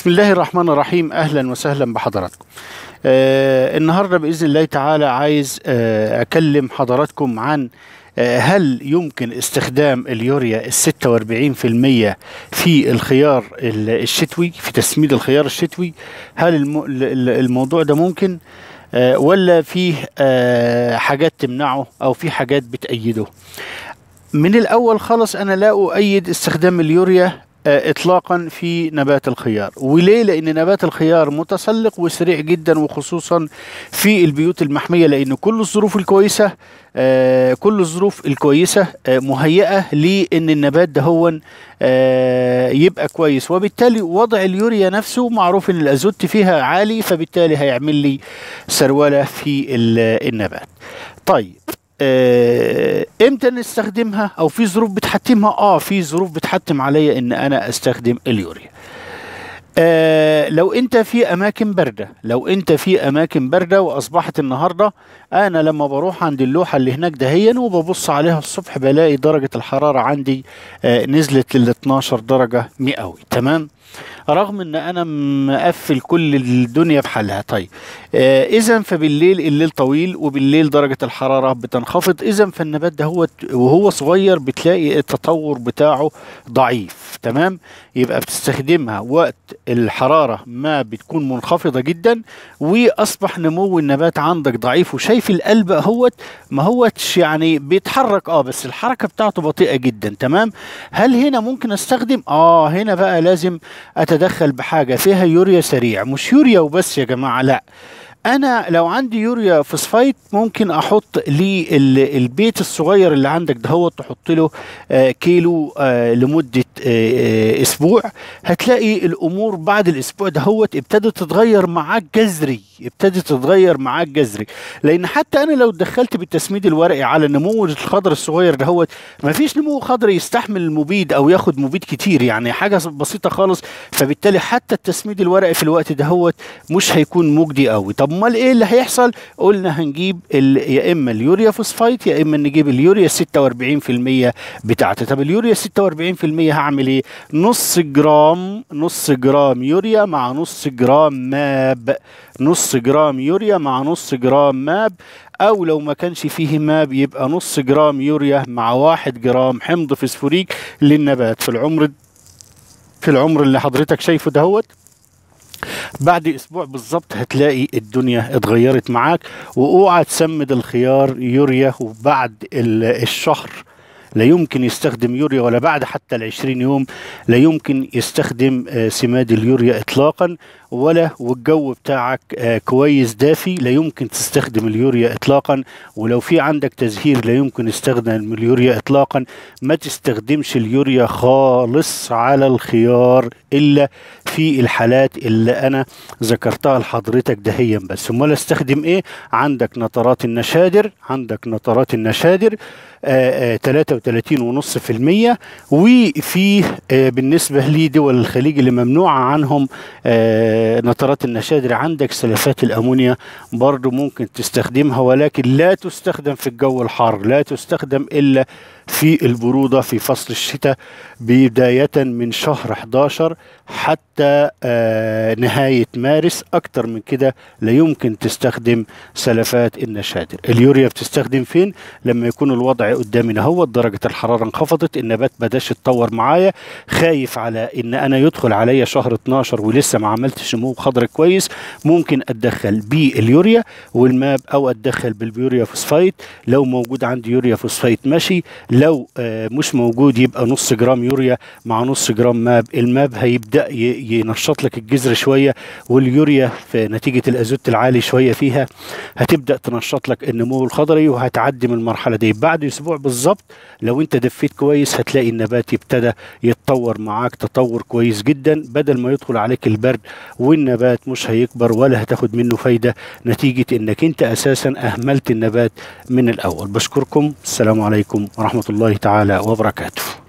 بسم الله الرحمن الرحيم اهلا وسهلا بحضراتكم آه النهارده باذن الله تعالى عايز آه اكلم حضراتكم عن آه هل يمكن استخدام اليوريا ال 46% في الخيار الشتوي في تسميد الخيار الشتوي هل الموضوع ده ممكن آه ولا فيه آه حاجات تمنعه او في حاجات بتأيده من الاول خالص انا لا اؤيد استخدام اليوريا آه، اطلاقا في نبات الخيار وليه لان نبات الخيار متسلق وسريع جدا وخصوصا في البيوت المحميه لان كل الظروف الكويسه آه، كل الظروف الكويسه آه، مهيئه لان النبات ده هو يبقى كويس وبالتالي وضع اليوريا نفسه معروف ان الازوت فيها عالي فبالتالي هيعمل لي سروله في النبات طيب آه، امتى نستخدمها او في ظروف بتحتمها اه في ظروف بتحتم عليا ان انا استخدم اليوريا آه لو انت في اماكن بارده لو انت في اماكن بارده واصبحت النهارده انا لما بروح عند اللوحه اللي هناك دهيا وببص عليها الصبح بلاقي درجه الحراره عندي آه نزلت لل 12 درجه مئوي تمام رغم ان انا مقفل كل الدنيا في حالها طيب آه اذا فبالليل الليل طويل وبالليل درجه الحراره بتنخفض اذا فالنبات ده هو وهو صغير بتلاقي التطور بتاعه ضعيف تمام يبقى بتستخدمها وقت الحراره ما بتكون منخفضه جدا واصبح نمو النبات عندك ضعيف وشايف القلب اهوت ما هوتش يعني بيتحرك اه بس الحركه بتاعته بطيئه جدا تمام هل هنا ممكن استخدم اه هنا بقى لازم اتدخل بحاجه فيها يوريا سريع مش يوريا وبس يا جماعه لا انا لو عندي يوريا فوسفايت ممكن احط للبيت الصغير اللي عندك دهوت تحط له آه، كيلو آه، لمده آه، اسبوع هتلاقي الامور بعد الاسبوع دهوت ابتدت تتغير معاك جذري ابتدت تتغير معاك جذري لان حتى انا لو اتدخلت بالتسميد الورقي على النمو الخضر الصغير دهوت فيش نمو خضر يستحمل المبيد او ياخد مبيد كتير يعني حاجه بسيطه خالص فبالتالي حتى التسميد الورقي في الوقت دهوت مش هيكون مجدي قوي طب امال ايه اللي هيحصل قلنا هنجيب يا اما اليوريا فوسفايت يا اما نجيب اليوريا 46% بتاعته طب اليوريا 46% هعمل ايه نص جرام نص جرام يوريا مع نص جرام ماب نص نص جرام يوريا مع نص جرام ماب او لو ما كانش فيه ماب يبقى نص جرام يوريا مع واحد جرام حمض فسفوريك للنبات في العمر في العمر اللي حضرتك شايفه دهوت بعد اسبوع بالظبط هتلاقي الدنيا اتغيرت معاك واوعى تسمد الخيار يوريا وبعد الشهر لا يمكن يستخدم يوريا ولا بعد حتى ال 20 يوم لا يمكن يستخدم آه، سماد اليوريا اطلاقا ولا والجو بتاعك آه، كويس دافي لا يمكن تستخدم اليوريا اطلاقا ولو في عندك تزهير لا يمكن استخدام اليوريا اطلاقا ما تستخدمش اليوريا خالص على الخيار الا في الحالات اللي انا ذكرتها لحضرتك دهيا بس امال استخدم ايه عندك نطرات النشادر عندك نطرات النشادر 33 آه، 33.5% وفي آه، بالنسبة لدول الخليج اللي ممنوعة عنهم آه، نترات النشادر عندك سلفات الأمونيا برضو ممكن تستخدمها ولكن لا تستخدم في الجو الحار لا تستخدم إلا في البرودة في فصل الشتاء بداية من شهر 11 حتى آه، نهاية مارس أكتر من كده لا يمكن تستخدم سلفات النشادر اليوريا بتستخدم فين لما يكون الوضع قدامنا هو الدرجة درجه الحراره انخفضت النبات بداش يتطور معايا خايف على ان انا يدخل عليا شهر 12 ولسه ما عملتش نمو خضر كويس ممكن اتدخل باليوريا والماب او اتدخل بالبيوريا فوسفايت لو موجود عندي يوريا فوسفايت ماشي لو آه، مش موجود يبقى نص جرام يوريا مع نص جرام ماب الماب هيبدا ينشط لك الجذر شويه واليوريا في نتيجه الازوت العالي شويه فيها هتبدا تنشط لك النمو الخضري وهتعدي من المرحله دي بعد اسبوع بالظبط لو انت دفيت كويس هتلاقي النبات يبتدى يتطور معاك تطور كويس جدا بدل ما يدخل عليك البرد والنبات مش هيكبر ولا هتاخد منه فايدة نتيجة انك انت اساسا اهملت النبات من الاول بشكركم السلام عليكم ورحمة الله تعالى وبركاته